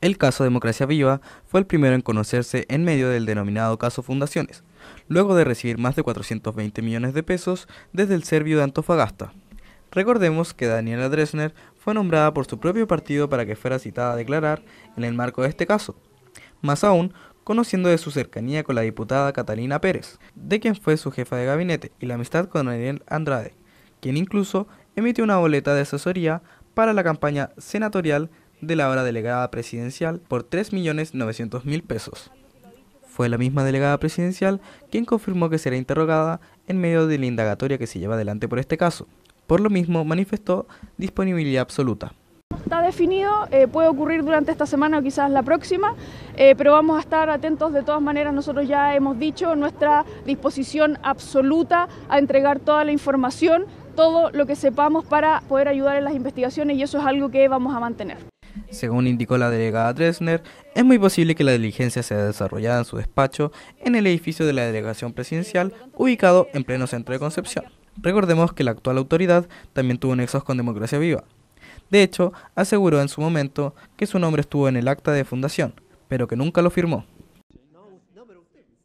El caso Democracia Viva fue el primero en conocerse en medio del denominado caso Fundaciones, luego de recibir más de 420 millones de pesos desde el Servio de Antofagasta. Recordemos que Daniela Dresner fue nombrada por su propio partido para que fuera citada a declarar en el marco de este caso. Más aún, conociendo de su cercanía con la diputada Catalina Pérez, de quien fue su jefa de gabinete, y la amistad con Daniel Andrade, quien incluso emitió una boleta de asesoría para la campaña senatorial de la ahora delegada presidencial por 3.900.000 pesos. Fue la misma delegada presidencial quien confirmó que será interrogada en medio de la indagatoria que se lleva adelante por este caso. Por lo mismo, manifestó disponibilidad absoluta está definido, eh, puede ocurrir durante esta semana o quizás la próxima, eh, pero vamos a estar atentos de todas maneras, nosotros ya hemos dicho nuestra disposición absoluta a entregar toda la información, todo lo que sepamos para poder ayudar en las investigaciones y eso es algo que vamos a mantener. Según indicó la delegada Dresner, es muy posible que la diligencia sea desarrollada en su despacho en el edificio de la delegación presidencial ubicado en pleno centro de Concepción. Recordemos que la actual autoridad también tuvo nexos con Democracia Viva. De hecho, aseguró en su momento que su nombre estuvo en el acta de fundación, pero que nunca lo firmó.